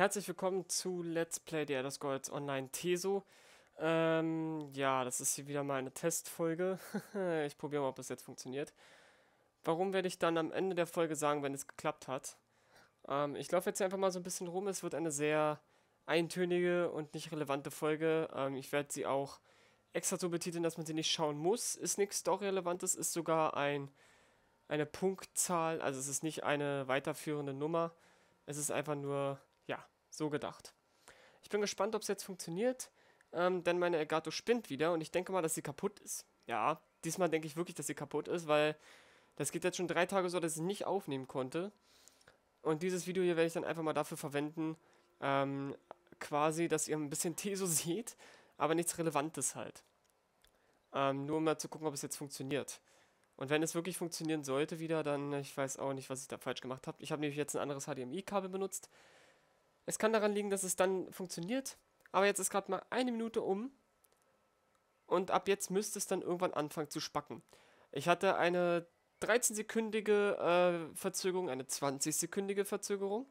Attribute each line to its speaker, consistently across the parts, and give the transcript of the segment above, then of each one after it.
Speaker 1: Herzlich willkommen zu Let's Play The Elder Scrolls Online Teso. Ähm, ja, das ist hier wieder mal eine Testfolge. ich probiere mal, ob es jetzt funktioniert. Warum werde ich dann am Ende der Folge sagen, wenn es geklappt hat? Ähm, ich laufe jetzt einfach mal so ein bisschen rum. Es wird eine sehr eintönige und nicht relevante Folge. Ähm, ich werde sie auch extra so betiteln, dass man sie nicht schauen muss. Ist nichts doch Relevantes, ist sogar ein, eine Punktzahl. Also es ist nicht eine weiterführende Nummer. Es ist einfach nur so gedacht. Ich bin gespannt, ob es jetzt funktioniert, ähm, denn meine Elgato spinnt wieder und ich denke mal, dass sie kaputt ist. Ja, diesmal denke ich wirklich, dass sie kaputt ist, weil das geht jetzt schon drei Tage so, dass ich nicht aufnehmen konnte. Und dieses Video hier werde ich dann einfach mal dafür verwenden, ähm, quasi, dass ihr ein bisschen Teso seht, aber nichts Relevantes halt. Ähm, nur um mal zu gucken, ob es jetzt funktioniert. Und wenn es wirklich funktionieren sollte wieder, dann, ich weiß auch nicht, was ich da falsch gemacht habe. Ich habe nämlich jetzt ein anderes HDMI-Kabel benutzt, es kann daran liegen, dass es dann funktioniert. Aber jetzt ist gerade mal eine Minute um. Und ab jetzt müsste es dann irgendwann anfangen zu spacken. Ich hatte eine 13-sekündige äh, Verzögerung, eine 20-sekündige Verzögerung.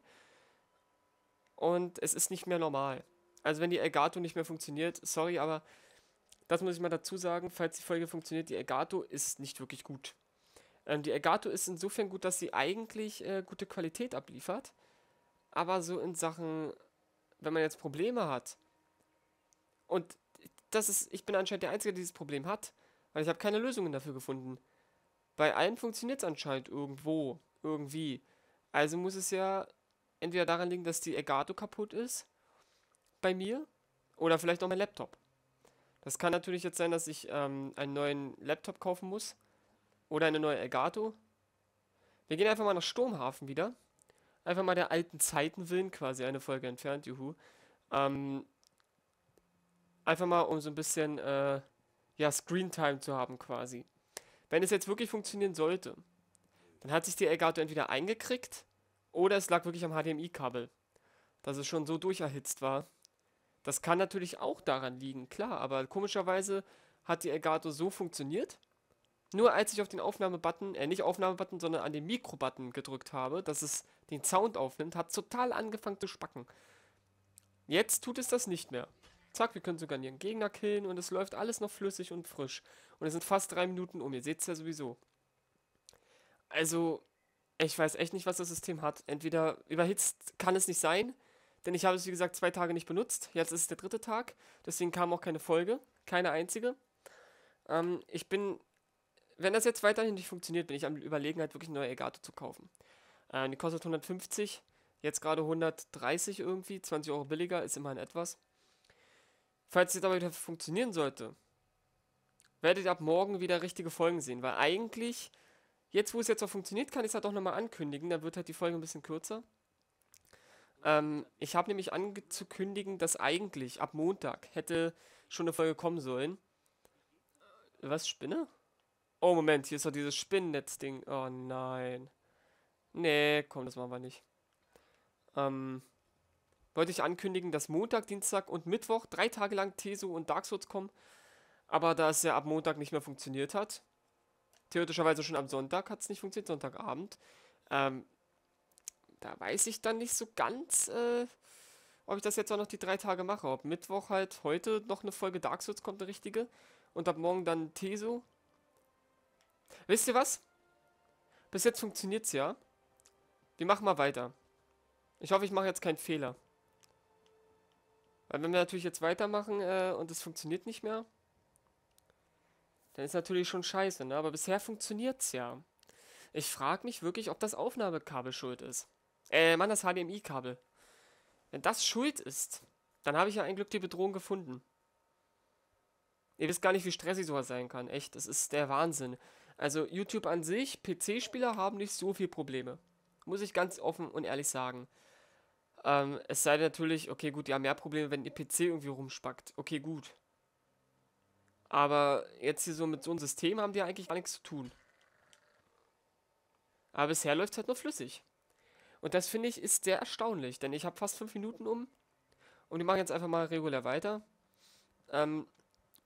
Speaker 1: Und es ist nicht mehr normal. Also wenn die Elgato nicht mehr funktioniert, sorry, aber das muss ich mal dazu sagen, falls die Folge funktioniert, die Elgato ist nicht wirklich gut. Ähm, die Elgato ist insofern gut, dass sie eigentlich äh, gute Qualität abliefert aber so in Sachen, wenn man jetzt Probleme hat, und das ist, ich bin anscheinend der Einzige, der dieses Problem hat, weil ich habe keine Lösungen dafür gefunden. Bei allen funktioniert es anscheinend irgendwo, irgendwie. Also muss es ja entweder daran liegen, dass die Elgato kaputt ist bei mir oder vielleicht auch mein Laptop. Das kann natürlich jetzt sein, dass ich ähm, einen neuen Laptop kaufen muss oder eine neue Elgato. Wir gehen einfach mal nach Sturmhafen wieder einfach mal der alten Zeiten willen, quasi eine Folge entfernt, juhu. Ähm, einfach mal, um so ein bisschen äh, ja, Screentime zu haben, quasi. Wenn es jetzt wirklich funktionieren sollte, dann hat sich die Elgato entweder eingekriegt oder es lag wirklich am HDMI-Kabel, dass es schon so durcherhitzt war. Das kann natürlich auch daran liegen, klar, aber komischerweise hat die Elgato so funktioniert nur als ich auf den Aufnahmebutton, äh nicht Aufnahmebutton, sondern an den Mikrobutton gedrückt habe, dass es den Sound aufnimmt, hat es total angefangen zu spacken. Jetzt tut es das nicht mehr. Zack, wir können sogar ihren Gegner killen und es läuft alles noch flüssig und frisch. Und es sind fast drei Minuten um, ihr seht es ja sowieso. Also, ich weiß echt nicht, was das System hat. Entweder überhitzt kann es nicht sein, denn ich habe es, wie gesagt, zwei Tage nicht benutzt. Jetzt ist es der dritte Tag, deswegen kam auch keine Folge, keine einzige. Ähm, ich bin wenn das jetzt weiterhin nicht funktioniert, bin ich am Überlegen, halt wirklich eine neue Elgato zu kaufen. Äh, die kostet 150, jetzt gerade 130 irgendwie, 20 Euro billiger, ist immerhin etwas. Falls jetzt aber wieder funktionieren sollte, werdet ihr ab morgen wieder richtige Folgen sehen, weil eigentlich, jetzt wo es jetzt auch funktioniert, kann ich es halt auch nochmal ankündigen, dann wird halt die Folge ein bisschen kürzer. Ähm, ich habe nämlich angekündigt, dass eigentlich ab Montag hätte schon eine Folge kommen sollen. Was, Spinne? Oh, Moment, hier ist doch dieses Spinnennetz-Ding. Oh, nein. Nee, komm, das machen wir nicht. Ähm, wollte ich ankündigen, dass Montag, Dienstag und Mittwoch drei Tage lang Teso und Dark Souls kommen. Aber da es ja ab Montag nicht mehr funktioniert hat, theoretischerweise schon am Sonntag hat es nicht funktioniert, Sonntagabend, ähm, da weiß ich dann nicht so ganz, äh, ob ich das jetzt auch noch die drei Tage mache. Ob Mittwoch halt heute noch eine Folge Dark Souls kommt, eine richtige. Und ab morgen dann Teso, Wisst ihr was? Bis jetzt funktioniert's ja. Wir machen mal weiter. Ich hoffe, ich mache jetzt keinen Fehler. Weil wenn wir natürlich jetzt weitermachen äh, und es funktioniert nicht mehr, dann ist natürlich schon scheiße, ne? Aber bisher funktioniert's ja. Ich frage mich wirklich, ob das Aufnahmekabel schuld ist. Äh, Mann, das HDMI-Kabel. Wenn das schuld ist, dann habe ich ja ein Glück die Bedrohung gefunden. Ihr wisst gar nicht, wie stressig sowas sein kann. Echt, das ist der Wahnsinn. Also YouTube an sich, PC-Spieler haben nicht so viel Probleme. Muss ich ganz offen und ehrlich sagen. Ähm, es sei denn natürlich, okay, gut, die haben mehr Probleme, wenn ihr PC irgendwie rumspackt. Okay, gut. Aber jetzt hier so mit so einem System haben die eigentlich gar nichts zu tun. Aber bisher läuft es halt nur flüssig. Und das finde ich ist sehr erstaunlich, denn ich habe fast 5 Minuten um. Und wir machen jetzt einfach mal regulär weiter. Ähm,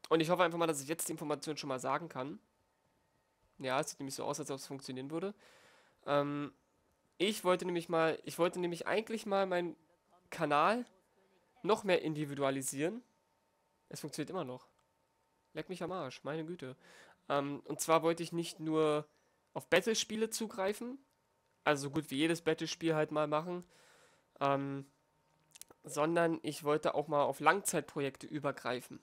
Speaker 1: und ich hoffe einfach mal, dass ich jetzt die Information schon mal sagen kann. Ja, es sieht nämlich so aus, als ob es funktionieren würde. Ähm, ich wollte nämlich mal, ich wollte nämlich eigentlich mal meinen Kanal noch mehr individualisieren. Es funktioniert immer noch. Leck mich am Arsch, meine Güte. Ähm, und zwar wollte ich nicht nur auf Battle-Spiele zugreifen, also so gut wie jedes Battle-Spiel halt mal machen, ähm, sondern ich wollte auch mal auf Langzeitprojekte übergreifen.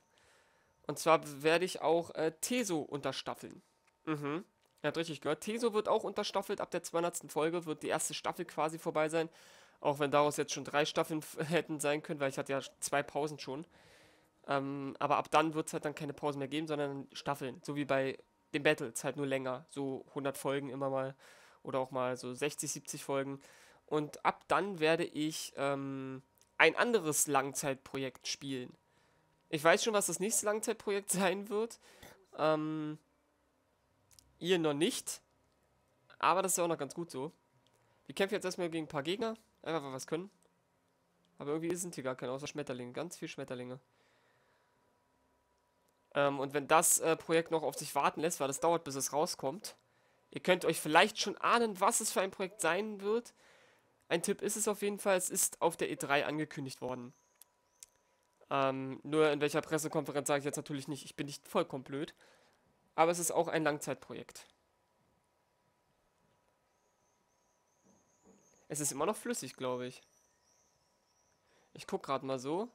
Speaker 1: Und zwar werde ich auch äh, Teso unterstaffeln. Mhm. Ihr habt richtig gehört. Teso wird auch unterstaffelt. Ab der 200. Folge wird die erste Staffel quasi vorbei sein. Auch wenn daraus jetzt schon drei Staffeln hätten sein können, weil ich hatte ja zwei Pausen schon. Ähm, aber ab dann wird es halt dann keine Pausen mehr geben, sondern Staffeln. So wie bei den Battles, halt nur länger. So 100 Folgen immer mal. Oder auch mal so 60, 70 Folgen. Und ab dann werde ich ähm, ein anderes Langzeitprojekt spielen. Ich weiß schon, was das nächste Langzeitprojekt sein wird. Ähm, Ihr noch nicht. Aber das ist ja auch noch ganz gut so. Wir kämpfen jetzt erstmal gegen ein paar Gegner. Einfach weil wir was können. Aber irgendwie sind hier gar keine, außer Schmetterlinge. Ganz viele Schmetterlinge. Ähm, und wenn das äh, Projekt noch auf sich warten lässt, weil das dauert, bis es rauskommt. Ihr könnt euch vielleicht schon ahnen, was es für ein Projekt sein wird. Ein Tipp ist es auf jeden Fall, es ist auf der E3 angekündigt worden. Ähm, nur in welcher Pressekonferenz sage ich jetzt natürlich nicht, ich bin nicht vollkommen blöd aber es ist auch ein Langzeitprojekt. Es ist immer noch flüssig, glaube ich. Ich gucke gerade mal so.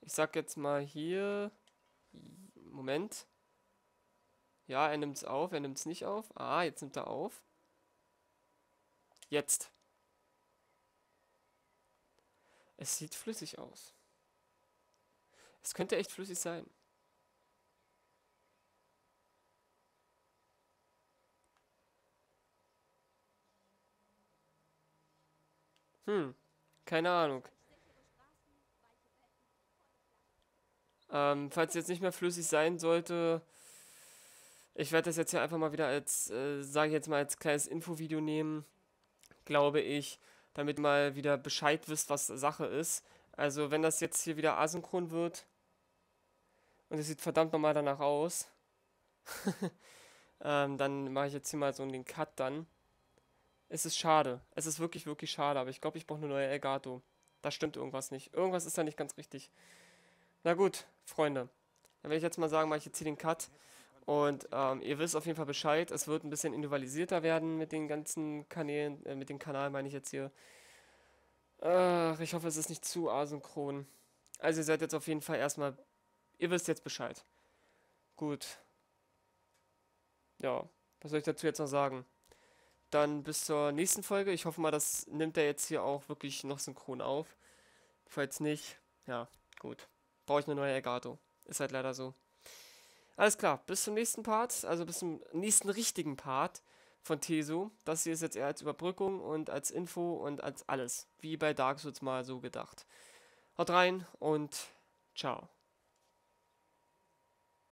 Speaker 1: Ich sag jetzt mal hier... Moment. Ja, er nimmt es auf, er nimmt es nicht auf. Ah, jetzt nimmt er auf. Jetzt. Es sieht flüssig aus. Es könnte echt flüssig sein. Hm, keine Ahnung. Ähm, falls es jetzt nicht mehr flüssig sein sollte, ich werde das jetzt hier einfach mal wieder als, äh, sage ich jetzt mal, als kleines Infovideo nehmen, glaube ich, damit mal wieder Bescheid wisst, was Sache ist. Also wenn das jetzt hier wieder asynchron wird und es sieht verdammt nochmal danach aus, ähm, dann mache ich jetzt hier mal so den Cut dann. Es ist schade. Es ist wirklich, wirklich schade. Aber ich glaube, ich brauche eine neue Elgato. Da stimmt irgendwas nicht. Irgendwas ist da nicht ganz richtig. Na gut, Freunde. Dann werde ich jetzt mal sagen, mache ich jetzt hier den Cut. Und ähm, ihr wisst auf jeden Fall Bescheid. Es wird ein bisschen individualisierter werden mit den ganzen Kanälen. Äh, mit dem Kanal meine ich jetzt hier. Ach, ich hoffe, es ist nicht zu asynchron. Also ihr seid jetzt auf jeden Fall erstmal... Ihr wisst jetzt Bescheid. Gut. Ja, was soll ich dazu jetzt noch sagen? dann bis zur nächsten Folge. Ich hoffe mal, das nimmt er jetzt hier auch wirklich noch synchron auf. Falls nicht, ja, gut. Brauche ich eine neue Elgato. Ist halt leider so. Alles klar, bis zum nächsten Part, also bis zum nächsten richtigen Part von Teso. Das hier ist jetzt eher als Überbrückung und als Info und als alles. Wie bei Dark Souls mal so gedacht. Haut rein und ciao.